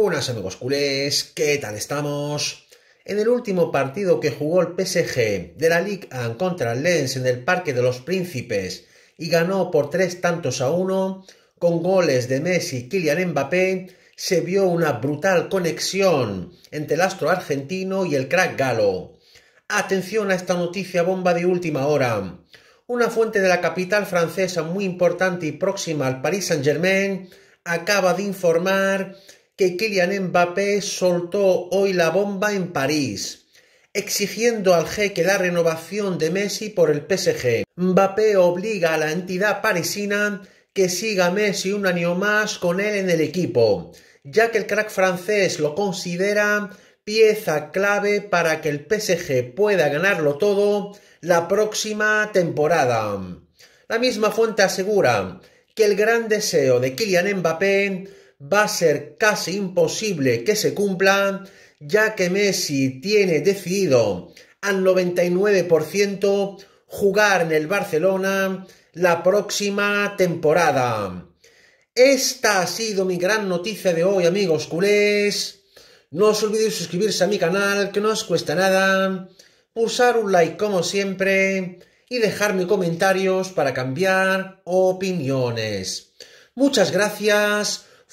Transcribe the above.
Buenas amigos culés, ¿qué tal estamos? En el último partido que jugó el PSG de la Ligue 1 contra el Lens en el Parque de los Príncipes y ganó por tres tantos a uno, con goles de Messi y Kylian Mbappé, se vio una brutal conexión entre el astro argentino y el crack galo. Atención a esta noticia bomba de última hora. Una fuente de la capital francesa muy importante y próxima al Paris Saint-Germain acaba de informar que Kylian Mbappé soltó hoy la bomba en París, exigiendo al jeque la renovación de Messi por el PSG. Mbappé obliga a la entidad parisina que siga Messi un año más con él en el equipo, ya que el crack francés lo considera pieza clave para que el PSG pueda ganarlo todo la próxima temporada. La misma fuente asegura que el gran deseo de Kylian Mbappé va a ser casi imposible que se cumpla, ya que Messi tiene decidido al 99% jugar en el Barcelona la próxima temporada. Esta ha sido mi gran noticia de hoy, amigos culés. No os olvidéis suscribirse a mi canal, que no os cuesta nada. Pulsar un like como siempre y dejarme comentarios para cambiar opiniones. Muchas gracias.